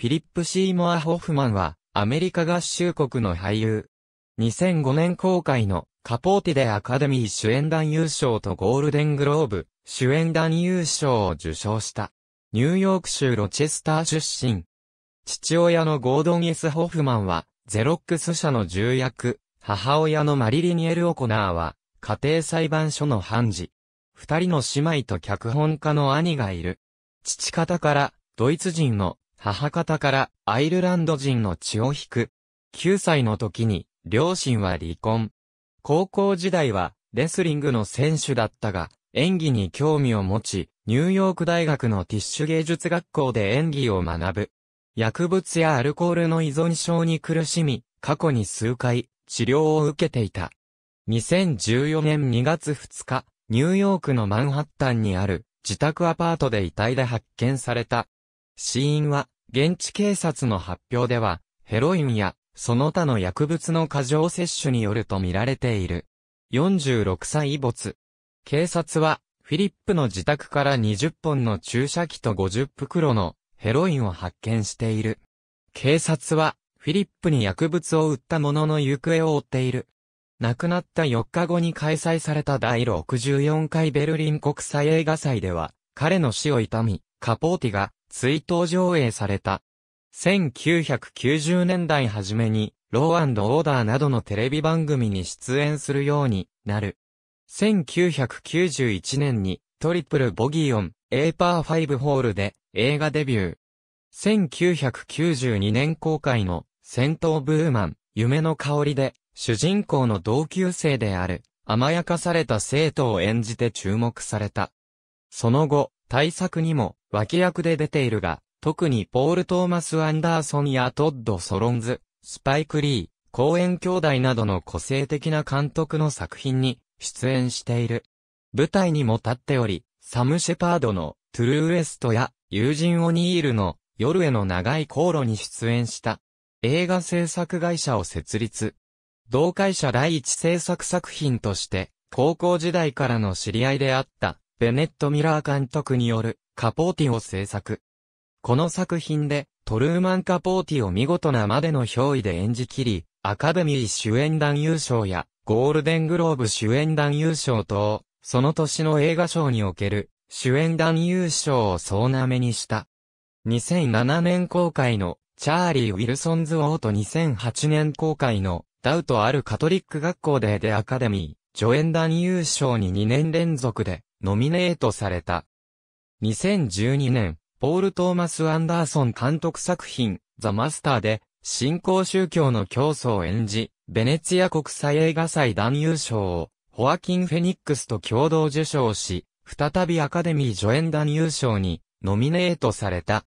フィリップ・シーモア・ホフマンは、アメリカ合衆国の俳優。2005年公開の、カポーティでアカデミー主演男優賞とゴールデングローブ、主演男優賞を受賞した。ニューヨーク州ロチェスター出身。父親のゴードン・エス・ホフマンは、ゼロックス社の重役、母親のマリリニエル・オコナーは、家庭裁判所の判事。二人の姉妹と脚本家の兄がいる。父方から、ドイツ人の母方からアイルランド人の血を引く。9歳の時に両親は離婚。高校時代はレスリングの選手だったが、演技に興味を持ち、ニューヨーク大学のティッシュ芸術学校で演技を学ぶ。薬物やアルコールの依存症に苦しみ、過去に数回治療を受けていた。2014年2月2日、ニューヨークのマンハッタンにある自宅アパートで遺体で発見された。死因は、現地警察の発表では、ヘロインや、その他の薬物の過剰摂取によると見られている。46歳没。警察は、フィリップの自宅から20本の注射器と50袋のヘロインを発見している。警察は、フィリップに薬物を売った者の行方を追っている。亡くなった4日後に開催された第64回ベルリン国際映画祭では、彼の死を悼み、カポーティが追悼上映された。1990年代初めに、ローオーダーなどのテレビ番組に出演するようになる。1991年に、トリプルボギーオン、エーパーファイブホールで映画デビュー。1992年公開の戦闘ブーマン、夢の香りで、主人公の同級生である、甘やかされた生徒を演じて注目された。その後、大作にも脇役で出ているが、特にポール・トーマス・アンダーソンやトッド・ソロンズ、スパイク・リー、公演兄弟などの個性的な監督の作品に出演している。舞台にも立っており、サム・シェパードのトゥルー・ウエストや友人オニールの夜への長い航路に出演した。映画制作会社を設立。同会社第一制作作品として、高校時代からの知り合いであった、ベネット・ミラー監督によるカポーティを制作。この作品でトルーマン・カポーティを見事なまでの憑依で演じきり、アカデミー主演団優勝やゴールデングローブ主演団優勝と、その年の映画賞における主演団優勝を総なめにした。2007年公開のチャーリー・ウィルソンズ・オート2008年公開のダウトあるカトリック学校ででアカデミー、助演団優勝に2年連続でノミネートされた。2012年、ポール・トーマス・アンダーソン監督作品、ザ・マスターで、新興宗教の教祖を演じ、ベネツィア国際映画祭男優賞を、ホアキン・フェニックスと共同受賞し、再びアカデミー助演男優賞に、ノミネートされた。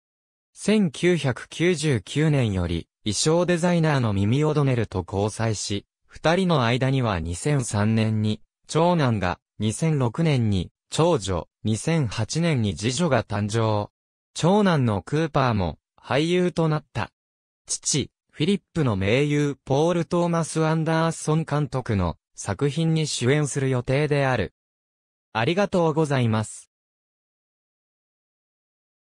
1999年より、衣装デザイナーのミミオドネルと交際し、二人の間には2003年に、長男が、2006年に、長女、2008年に次女が誕生。長男のクーパーも俳優となった。父、フィリップの名優ポール・トーマス・アンダーソン監督の作品に主演する予定である。ありがとうございます。